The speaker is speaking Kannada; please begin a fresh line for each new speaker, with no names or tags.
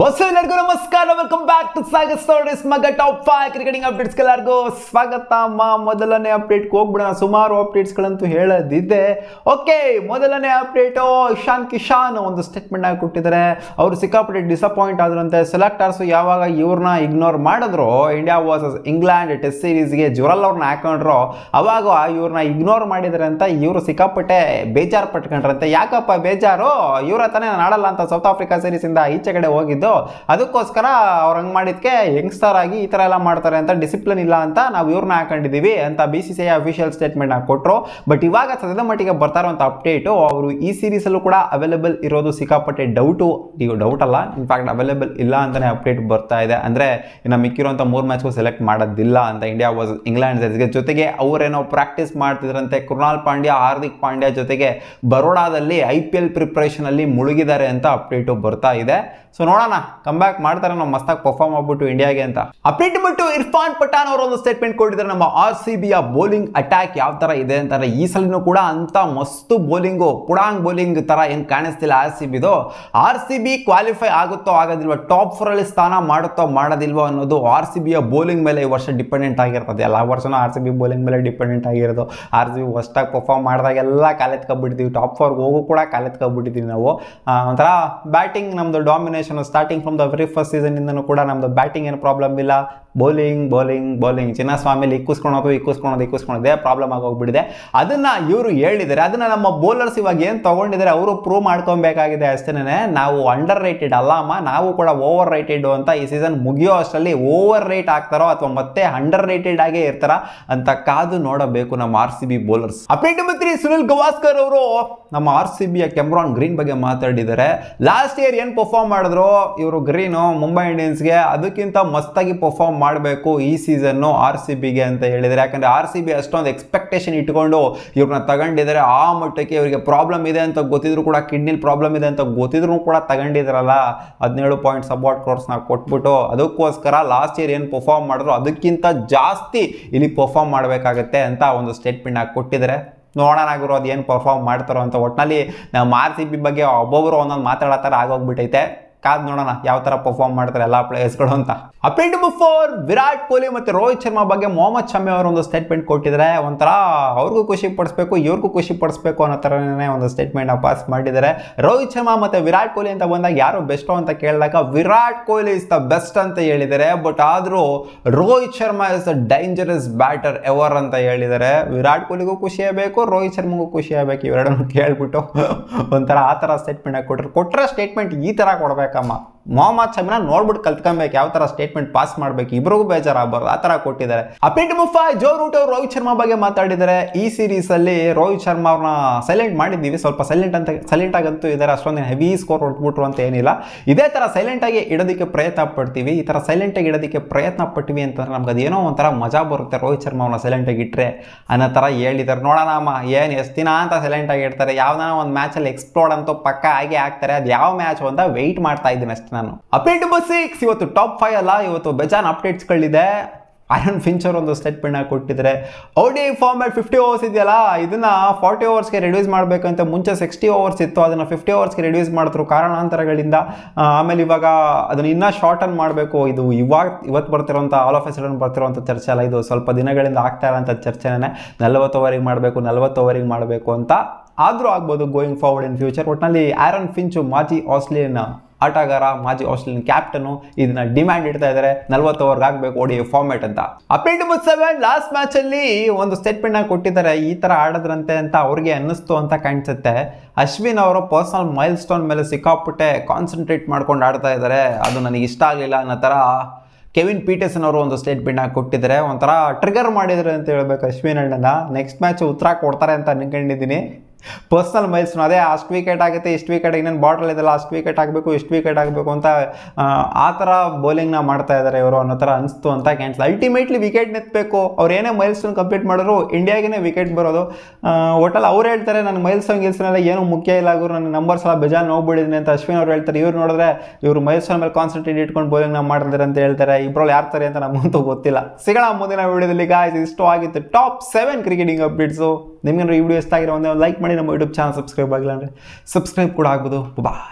ಬಸ್ ಎಲ್ಲರಿಗೂ ನಮಸ್ಕಾರ welcome back to Sagar stories ಮಗ ಟಾಪ್ ಫೈವ್ ಕ್ರಿಕೆಟಿಂಗ್ ಅಪ್ಡೇಟ್ಸ್ ಎಲ್ಲರಿಗೂ ಸ್ವಾಗತ ಅಮ್ಮ ಮೊದಲನೇ ಅಪ್ಡೇಟ್ಗೆ ಹೋಗ್ಬಿಡೋಣ ಸುಮಾರು ಅಪ್ಡೇಟ್ಸ್ಗಳಂತೂ ಹೇಳದಿದ್ದೆ ಓಕೆ ಮೊದಲನೇ ಅಪ್ಡೇಟು ಇಶಾನ್ ಕಿಶಾನ್ ಒಂದು ಸ್ಟೇಟ್ಮೆಂಟ್ ಆಗಿ ಕೊಟ್ಟಿದ್ದಾರೆ ಅವರು ಸಿಕ್ಕಾಪಟ್ಟೆ ಡಿಸಪಾಯಿಂಟ್ ಆದ್ರಂತೆ ಸೆಲೆಕ್ಟರ್ಸ್ ಯಾವಾಗ ಇವ್ರನ್ನ ಇಗ್ನೋರ್ ಮಾಡಿದ್ರು ಇಂಡಿಯಾ ವರ್ಸಸ್ ಇಂಗ್ಲೆಂಡ್ ಟೆಸ್ಟ್ ಸೀರೀಸ್ಗೆ ಜುರಲ್ ಅವ್ರನ್ನ ಹಾಕೊಂಡ್ರು ಅವಾಗ ಇವ್ರನ್ನ ಇಗ್ನೋರ್ ಮಾಡಿದ್ರ ಅಂತ ಇವರು ಸಿಕ್ಕಾಪಟ್ಟೆ ಬೇಜಾರು ಪಟ್ಕೊಂಡ್ರಂತೆ ಯಾಕಪ್ಪ ಬೇಜಾರು ಇವರ ತಾನೇ ನಾಡಲ್ಲ ಅಂತ ಸೌತ್ ಆಫ್ರಿಕಾ ಸೀರೀಸಿಂದ ಈಚೆ ಕಡೆ ಹೋಗಿದ್ದು ಮಾಡೋದು ಅದಕ್ಕೋಸ್ಕರ ಅವ್ರು ಹಂಗೆ ಮಾಡಿದ್ಕೆ ಯಂಗ್ಸ್ಟರ್ ಆಗಿ ಈ ಥರ ಎಲ್ಲ ಮಾಡ್ತಾರೆ ಅಂತ ಡಿಸಿಪ್ಲಿನ್ ಇಲ್ಲ ಅಂತ ನಾವು ಇವ್ರನ್ನ ಹಾಕೊಂಡಿದ್ದೀವಿ ಅಂತ B C C I official ಸ್ಟೇಟ್ಮೆಂಟ್ನ ಕೊಟ್ಟರು ಬಟ್ ಇವಾಗ ಸದ್ಯದ ಮಟ್ಟಿಗೆ ಬರ್ತಾ ಇರೋಂಥ ಅಪ್ಡೇಟು ಅವರು ಈ ಸೀರೀಸಲ್ಲೂ ಕೂಡ ಅವೈಲೇಬಲ್ ಇರೋದು ಸಿಕ್ಕಾಪಟ್ಟೆ ಡೌಟು ಈಗ ಡೌಟ್ ಅಲ್ಲ ಇನ್ಫ್ಯಾಕ್ಟ್ ಅವೈಲೇಬಲ್ ಇಲ್ಲ ಅಂತಲೇ ಅಪ್ಡೇಟ್ ಬರ್ತಾ ಇದೆ ಅಂದರೆ ಇನ್ನು ಮಿಕ್ಕಿರುವಂಥ ಮೂರು ಮ್ಯಾಚ್ಗೂ ಸೆಲೆಕ್ಟ್ ಮಾಡೋದಿಲ್ಲ ಅಂತ ಇಂಡಿಯಾ ವಾಸ್ ಇಂಗ್ಲೆಂಡ್ ಜೊತೆಗೆ ಅವರೇನೋ ಪ್ರಾಕ್ಟೀಸ್ ಮಾಡ್ತಿದ್ರಂತೆ ಕೃಣಾಲ್ ಪಾಂಡ್ಯ ಹಾರ್ದಿಕ್ ಪಾಂಡ್ಯ ಜೊತೆಗೆ ಬರೋಡಾದಲ್ಲಿ ಐ ಪಿ ಎಲ್ ಪ್ರಿಪ್ರೇಷನಲ್ಲಿ ಮುಳುಗಿದ್ದಾರೆ ಅಂತ ಅಪ್ಡೇಟು ಬರ್ತಾ ಇದೆ ಸೊ ನೋಡೋಣ ಬ್ಯಾಕ್ ಮಾಡ್ತಾರೆ ನಾವು ಮಸ್ತಾಗಿ ಪರ್ಫಾರ್ಮ್ ಆಗ್ಬಿಟ್ಟು ಇಂಡಿಯಾಗೆ ಅಂತ ಅಪ್ಡೇಟ್ ಬಿಟ್ಟು ಇರ್ಫಾನ್ ಪಠಾನ್ ಅವರು ಒಂದು ಸ್ಟೇಟ್ಮೆಂಟ್ ಕೊಟ್ಟಿದ್ರೆ ನಮ್ಮ ಆರ್ ಸಿ ಬೌಲಿಂಗ್ ಅಟ್ಯಾಕ್ ಯಾವ ತರ ಇದೆ ಅಂತಾರೆ ಈ ಸಲನೂ ಕೂಡ ಅಂತ ಮಸ್ತು ಬೌಲಿಂಗು ಪುಡಾಂಗ್ ಬೌಲಿಂಗ್ ತರ ಏನ್ ಕಾಣಿಸ್ತಿಲ್ಲ ಆರ್ ಸಿ ಬಿದು ಆರ್ ಸಿ ಬಿ ಕ್ವಾಲಿಫೈ ಆಗುತ್ತೋ ಆಗೋದಿಲ್ವ ಟಾಪ್ ಫೋರ್ ಅಲ್ಲಿ ಸ್ಥಾನ ಮಾಡುತ್ತೋ ಮಾಡೋದಿಲ್ವೋ ಅನ್ನೋದು ಆರ್ ಸಿ ಬೌಲಿಂಗ್ ಮೇಲೆ ಈ ವರ್ಷ ಡಿಪೆಂಡೆಂಟ್ ಆಗಿರ್ತದೆ ಎಲ್ಲ ವರ್ಷನೂ ಆರ್ ಸಿ ಬಿ ಬೌಲಿಂಗ್ ಮೇಲೆ ಡಿಪೆಂಡೆಂಟ್ ಆಗಿರೋದು ಆರ್ ಸಿ ಬಿ ಹೊಸ್ದಾಗಿ ಪರ್ಫಾರ್ಮ್ ಎಲ್ಲ ಕಾಲೆತ್ಕೊಂಡ್ಬಿಡ್ತೀವಿ ಟಾಪ್ ಫೋರ್ ಹೋಗು ಕೂಡ ಕಾಲೆತ್ಕೊಂಡ್ಬಿಟ್ಟಿದ್ದೀವಿ ನಾವು ಒಂಥರ ಬ್ಯಾಟಿಂಗ್ ನಮ್ದು domination start starting from the very first season ಇಂದನೂ ಕೂಡ ನಮ್ದು ಬ್ಯಾಟಿಂಗ್ ಏನು ಪ್ರಾಬ್ಲಮ್ ಇಲ್ಲ ಬೌಲಿಂಗ್ ಬೌಲಿಂಗ್ ಬೌಲಿಂಗ್ ಚಿನ್ನಸ್ವಾಮಿಲಿ ಇಕ್ಕಿಸ್ಕೊಳೋದು ಇಕ್ಕಿಸ್ಕೊಳೋದು ಇಕ್ಕಿಸ್ಕೊಂಡಿದೆ ಪ್ರಾಬ್ಲಮ್ ಆಗೋಗ್ಬಿಟ್ಟಿದೆ ಅದನ್ನ ಇವರು ಹೇಳಿದ್ದಾರೆ ಅದನ್ನ ನಮ್ಮ ಬೌಲರ್ಸ್ ಇವಾಗ ಏನು ತಗೊಂಡಿದ್ದಾರೆ ಅವರು ಪ್ರೂವ್ ಮಾಡ್ಕೊಬೇಕಾಗಿದೆ ಅಷ್ಟೇನೆ ನಾವು ಅಂಡರ್ ರೇಟೆಡ್ ಅಲ್ಲಮ್ಮ ನಾವು ಕೂಡ ಓವರ್ ರೇಟೆಡ್ ಅಂತ ಈ ಸೀಸನ್ ಮುಗಿಯೋ ಅಷ್ಟರಲ್ಲಿ ಓವರ್ ರೇಟ್ ಆಗ್ತಾರೋ ಅಥವಾ ಮತ್ತೆ ಅಂಡರ್ ರೈಟೆಡ್ ಆಗೇ ಇರ್ತಾರ ಅಂತ ಕಾದು ನೋಡಬೇಕು ನಮ್ಮ R C B bowlers update ಮಂತ್ರಿ ಸುನಿಲ್ ಗವಾಸ್ಕರ್ ಅವರು ನಮ್ಮ R C B Cameron Green ಬಗ್ಗೆ ಮಾತಾಡಿದ್ದಾರೆ ಲಾಸ್ಟ್ ಇಯರ್ ಏನು ಪರ್ಫಾರ್ಮ್ ಮಾಡಿದ್ರು ಇವರು ಗ್ರೀನು ಮುಂಬೈ ಇಂಡಿಯನ್ಸ್ಗೆ ಅದಕ್ಕಿಂತ ಮಸ್ತಾಗಿ ಪರ್ಫಾರ್ಮ್ ಮಾಡಬೇಕು ಈ ಸೀಸನ್ನು ಆರ್ ಸಿ ಬಿಗೆ ಅಂತ ಹೇಳಿದರೆ ಯಾಕಂದರೆ ಆರ್ ಸಿ ಬಿ ಅಷ್ಟೊಂದು ಎಕ್ಸ್ಪೆಕ್ಟೇಷನ್ ಇಟ್ಕೊಂಡು ಇವ್ರನ್ನ ತಗೊಂಡಿದ್ದಾರೆ ಆ ಮಟ್ಟಕ್ಕೆ ಇವರಿಗೆ ಪ್ರಾಬ್ಲಮ್ ಇದೆ ಅಂತ ಗೊತ್ತಿದ್ರು ಕೂಡ ಕಿಡ್ನಿಲಿ ಪ್ರಾಬ್ಲಮ್ ಇದೆ ಅಂತ ಗೊತ್ತಿದ್ರು ಕೂಡ ತಗೊಂಡಿದ್ರಲ್ಲ ಹದಿನೇಳು ಪಾಯಿಂಟ್ ಸಪೋರ್ಟ್ ಕ್ರೋರ್ಸ್ನ ಕೊಟ್ಬಿಟ್ಟು ಅದಕ್ಕೋಸ್ಕರ ಲಾಸ್ಟ್ ಇಯರ್ ಏನು ಪರ್ಫಾರ್ಮ್ ಮಾಡಿದ್ರು ಅದಕ್ಕಿಂತ ಜಾಸ್ತಿ ಇಲ್ಲಿ ಪರ್ಫಾರ್ಮ್ ಮಾಡಬೇಕಾಗತ್ತೆ ಅಂತ ಒಂದು ಸ್ಟೇಟ್ಮೆಂಟ್ ಆಗಿ ಕೊಟ್ಟಿದ್ದಾರೆ ನೋಡೋಣ ಗುರು ಅದು ಏನು ಪರ್ಫಾರ್ಮ್ ಮಾಡ್ತಾರೋ ಅಂತ ಒಟ್ಟಿನಲ್ಲಿ ನಮ್ಮ ಆರ್ ಸಿ ಬಿ ಬಗ್ಗೆ ಒಬ್ಬೊಬ್ಬರು ಒಂದೊಂದು ಮಾತಾಡೋ ಥರ ಆಗೋಗ್ಬಿಟ್ಟೈತೆ ಕಾದ್ ನೋಡೋಣ ಯಾವ ತರ ಪರ್ಫಾರ್ಮ್ ಮಾಡ್ತಾರೆ ಎಲ್ಲ ಪ್ಲೇಯರ್ಸ್ಗಳು ಅಂತ update before four Virat Kohli ಮತ್ತು ರೋಹಿತ್ ಶರ್ಮಾ ಬಗ್ಗೆ ಮೊಹಮ್ಮದ್ ಶಮಿ ಅವರು ಒಂದು ಸ್ಟೇಟ್ಮೆಂಟ್ ಕೊಟ್ಟಿದ್ದಾರೆ ಒಂಥರ ಅವ್ರಿಗೂ ಖುಷಿ ಪಡಿಸ್ಬೇಕು ಇವ್ರಿಗೂ ಖುಷಿ ಪಡಿಸ್ಬೇಕು ಅನ್ನೋ ಥರನೇ ಒಂದು ಸ್ಟೇಟ್ಮೆಂಟ್ನ ಪಾಸ್ ಮಾಡಿದ್ದಾರೆ ರೋಹಿತ್ ಶರ್ಮಾ ಮತ್ತು ವಿರಾಟ್ ಕೊಹ್ಲಿ ಅಂತ ಬಂದಾಗ ಯಾರು ಬೆಸ್ಟು ಅಂತ ಕೇಳಿದಾಗ Virat Kohli is the best ಅಂತ ಹೇಳಿದ್ದಾರೆ ಬಟ್ ಆದರೂ Rohit Sharma is the dangerous batter ever ಅಂತ ಹೇಳಿದ್ದಾರೆ ವಿರಾಟ್ ಕೊಹ್ಲಿಗೂ ಖುಷಿಯಾಗಬೇಕು ರೋಹಿತ್ ಖುಷಿ ಖುಷಿಯಾಗಬೇಕು ಇವೆರಡನ್ನೂ ಕೇಳ್ಬಿಟ್ಟು ಒಂಥರ ಆ ಥರ ಸ್ಟೇಟ್ಮೆಂಟ್ ಕೊಟ್ಟರು ಕೊಟ್ಟರೆ ಸ್ಟೇಟ್ಮೆಂಟ್ ಈ ಥರ ಕೊಡಬೇಕು का ಮೊಹಮ್ಮದ್ ಶಮಿನ ನೋಡ್ಬಿಟ್ಟು ಕಲ್ತ್ಕೊಬೇಕು ಯಾವ ತರ ಸ್ಟೇಟ್ಮೆಂಟ್ ಪಾಸ್ ಮಾಡ್ಬೇಕು ಇಬ್ಬರಿಗೂ ಬೇಜಾರಾಗಬಾರ್ದು ಆ ತರ ಕೊಟ್ಟಿದ್ದಾರೆ ಅಪಿಟ್ ಮುಫಾ ಜೋ ರೂಟ್ ಅವರು ರೋಹಿತ್ ಶರ್ಮಾ ಬಗ್ಗೆ ಮಾತಾಡಿದ್ದಾರೆ ಈ ಸೀರೀಸ್ ಅಲ್ಲಿ ರೋಹಿತ್ ಶರ್ಮಾ ಅವ್ರನ್ನ ಸೈಲೆಂಟ್ ಮಾಡಿದ್ದೀವಿ ಸ್ವಲ್ಪ ಸೈಲೆಂಟ್ ಅಂತ ಸೈಲೆಂಟ್ ಆಗಂತೂ ಇದಾರೆ ಅಷ್ಟೊಂದು ಹೆವಿ ಸ್ಕೋರ್ ಹೊಡ್ಬಿಟ್ರು ಅಂತ ಏನಿಲ್ಲ ಇದೇ ತರ ಸೈಲೆಂಟ್ ಆಗಿ ಇಡೋದಕ್ಕೆ ಪ್ರಯತ್ನ ಪಡ್ತೀವಿ ಈ ತರ ಸೈಲೆಂಟ್ ಆಗಿ ಇಡೋದಕ್ಕೆ ಪ್ರಯತ್ನ ಪಟ್ಟಿವಿ ಅಂತಂದ್ರೆ ನಮ್ಗೆ ಅದೇನೋ ಒಂಥರ ಮಜಾ ಬರುತ್ತೆ ರೋಹಿತ್ ಶರ್ಮಾ ಅವ್ರನ್ನ ಸೈಲೆಂಟ್ ಆಗಿ ಇಟ್ಟರೆ ಅನ್ನೋ ತರ ಹೇಳಿದ್ದಾರೆ ನೋಡೋಣ ಅಮ್ಮ ಏನು ಎಷ್ಟು ದಿನ ಅಂತ ಸೈಲೆಂಟ್ ಆಗಿ ಇಡ್ತಾರೆ ಯಾವ್ದಾನ ಒಂದು ಮ್ಯಾಚಲ್ಲಿ ಎಕ್ಸ್ಪ್ಲೋರ್ಡ್ ಅಂತೂ ಪಕ್ಕ ಆಗಿ ಆಗ್ತಾರೆ ಅದು ಯಾವ ಮ್ಯಾಚ್ ಅಂತ ವೆಯ್ಟ್ ಮಾಡ್ತಾ ಇದ್ದೀನಿ ಅಷ್ಟೇ ನಾನು ಅಪೇಲ್ ಟು ಬಸ್ ಸಿಕ್ಸ್ ಇವತ್ತು ಟಾಪ್ ಫೈವ್ ಅಲ್ಲ ಇವತ್ತು ಬೇಜಾನ್ ಅಪ್ಡೇಟ್ಸ್ಗಳಿದೆ ಅರನ್ ಫಿಂಚರ್ ಒಂದು ಸ್ಟೇಟ್ಮೆಂಟ್ ಕೊಟ್ಟಿದ್ದಾರೆ ಔಡಿ ಫಾರ್ಮ್ಯಾಟ್ ಫಿಫ್ಟಿ ಓವರ್ಸ್ ಇದೆಯಲ್ಲ ಇದನ್ನ ಫಾರ್ಟಿ ಓವರ್ಸ್ಗೆ ರೆಡ್ಯೂಸ್ ಮಾಡಬೇಕಂತ ಮುಂಚೆ ಸಿಕ್ಸ್ಟಿ ಓವರ್ಸ್ ಇತ್ತು ಅದನ್ನು ಫಿಫ್ಟಿ ಓವರ್ಸ್ಗೆ ರೆಡ್ಯೂಸ್ ಮಾಡಿದ್ರು ಕಾರಣಾಂತರಗಳಿಂದ ಆಮೇಲೆ ಇವಾಗ ಅದನ್ನು ಇನ್ನೂ ಶಾರ್ಟನ್ ಮಾಡಬೇಕು ಇದು ಇವಾಗ ಇವತ್ತು ಬರ್ತಿರೋಂಥ ಆಲ್ ಆಫ್ ಎ ಸಡನ್ ಚರ್ಚೆ ಅಲ್ಲ ಇದು ಸ್ವಲ್ಪ ದಿನಗಳಿಂದ ಆಗ್ತಾ ಇರೋಂಥ ಚರ್ಚೆನೇ ನಲ್ವತ್ತು ಓವರಿಗೆ ಮಾಡಬೇಕು ನಲ್ವತ್ತು ಓವರಿಗೆ ಮಾಡಬೇಕು ಅಂತ ಆದರೂ ಆಗ್ಬೋದು ಗೋಯಿಂಗ್ ಫಾರ್ವರ್ಡ್ ಇನ್ ಫ್ಯೂಚರ್ ಒಟ್ಟಿನಲ್ಲಿ ಆ್ಯರನ್ ಫಿಂಚು ಮಾಜಿ ಆಸ್ಟ್ರೇಲಿಯನ್ ಆಟಗಾರ ಮಾಜಿ ಆಸ್ಟ್ರೇಲಿಯನ್ ಕ್ಯಾಪ್ಟನು ಇದನ್ನ ಡಿಮ್ಯಾಂಡ್ ಇಡ್ತಾ ಇದ್ದಾರೆ ನಲ್ವತ್ತು ಓವರ್ ಆಗಬೇಕು ಓಡಿ ಫಾರ್ಮೆಟ್ ಅಂತ ಅಪೇಟ್ ಸೆವೆನ್ ಲಾಸ್ಟ್ ಮ್ಯಾಚ್ ಅಲ್ಲಿ ಒಂದು ಸ್ಟೇಟ್ಮೆಂಟ್ನ ಕೊಟ್ಟಿದ್ದಾರೆ ಈ ತರ ಆಡದ್ರಂತೆ ಅಂತ ಅವ್ರಿಗೆ ಅನ್ನಿಸ್ತು ಅಂತ ಕಾಣಿಸುತ್ತೆ ಅಶ್ವಿನ್ ಅವರು ಪರ್ಸನಲ್ ಮೈಲ್ ಸ್ಟೋನ್ ಮೇಲೆ ಸಿಕ್ಕಾಪಟ್ಟೆ ಕಾನ್ಸಂಟ್ರೇಟ್ ಮಾಡ್ಕೊಂಡು ಆಡ್ತಾ ಇದ್ದಾರೆ ಅದು ನನಗೆ ಇಷ್ಟ ಆಗಲಿಲ್ಲ ಅನ್ನೋ ತರ ಕೆವಿನ್ ಪೀಟರ್ಸನ್ ಅವರು ಒಂದು ಸ್ಟೇಟ್ಮೆಂಟ್ ಕೊಟ್ಟಿದ್ದಾರೆ ಒಂಥರ ಟ್ರಿಗರ್ ಮಾಡಿದ್ರೆ ಅಂತ ಹೇಳ್ಬೇಕು ಅಶ್ವಿನ್ ಅಣ್ಣನ ನೆಕ್ಸ್ಟ್ ಮ್ಯಾಚ್ ಉತ್ತರ ಕೊಡ್ತಾರೆ ಅಂತ ಅನ್ಕೊಂಡಿದ್ದೀನಿ ಪರ್ಸ್ನಲ್ ಮೈಲ್ಸ್ನು ಅದೇ ಅಷ್ಟು ವಿಕೆಟ್ ಆಗುತ್ತೆ ಇಷ್ಟು ವಿಕೆಟ್ ಇನ್ನೇನು ಬಾಟಲ್ ಇದೆಲ್ಲ ಅಷ್ಟು ವಿಕೆಟ್ ಆಗಬೇಕು ಇಷ್ಟು ವಿಕೆಟ್ ಆಗಬೇಕು ಅಂತ ಆ ಥರ ಬೌಲಿಂಗ್ನ ಮಾಡ್ತಾ ಇದ್ದಾರೆ ಇವರು ಅನ್ನೋ ಥರ ಅನಿಸ್ತು ಅಂತ ಕ್ಯಾನ್ಸಲ್ ಅಲ್ಟಿಮೇಟ್ಲಿ ವಿಕೆಟ್ ನೆತ್ತಬೇಕು ಅವ್ರು ಏನೇ ಮೈಲ್ಸ್ನ ಕಂಪ್ಲೀಟ್ ಮಾಡಿದ್ರು ಇಂಡಿಯಾಗೇ ವಿಕೆಟ್ ಬರೋದು ಒಟ್ಟಲ್ಲಿ ಅವ್ರು ಹೇಳ್ತಾರೆ ನನ್ನ ಮೈಲ್ಸ್ಟೋನ್ ಗಿಲ್ಸ್ನೆಲ್ಲ ಏನೂ ಮುಖ್ಯ ಇಲ್ಲ ಆಗೋರು ನನ್ನ ನಂಬರ್ಸ್ ಎಲ್ಲ ಬೇಜಾನ್ ನೋಡ್ಬಿಡಿದ್ದೀನಿ ಅಂತ ಅಶ್ವಿನ್ ಅವ್ರು ಹೇಳ್ತಾರೆ ಇವ್ರು ನೋಡಿದ್ರೆ ಇವರು ಮೈಲ್ಸ್ಟೋನ್ ಮೇಲೆ ಕಾನ್ಸಂಟ್ರೇಟ್ ಇಟ್ಕೊಂಡು ಬೌಲಿಂಗ್ನ ಮಾಡಿದ್ರೆ ಅಂತ ಹೇಳ್ತಾರೆ ಇಬ್ಬರಲ್ಲಿ ಯಾರ್ತಾರೆ ಅಂತ ನಮಗಂತೂ ಗೊತ್ತಿಲ್ಲ ಸಿಗಲ್ಲ ಮುಂದಿನ ವೀಡಿಯೋದಲ್ಲಿ ಗಾಯ್ಸ್ ಇಷ್ಟು ಆಗಿತ್ತು ಟಾಪ್ ಸೆವೆನ್ ಕ್ರಿಕೆಟಿಂಗ್ ಅಪ್ಡೇಟ್ಸು ನಿಮಗೆ ಈ ವಿಡಿಯೋ ಇಷ್ಟ ಆಗಿರೋ ಒಂದೇ ಲೈಕ್ ಮಾಡಿ ಮಾಡಿ ನಮ್ಮ ಯೂಟ್ಯೂಬ್ ಚಾನಲ್ ಸಬ್ಸ್ಕ್ರೈಬ್ ಆಗಿಲ್ಲ ಅಂದರೆ ಸಬ್ಸ್ಕ್ರೈಬ್ ಕೂಡ ಆಗ್ಬೋದು ಬಾಯ್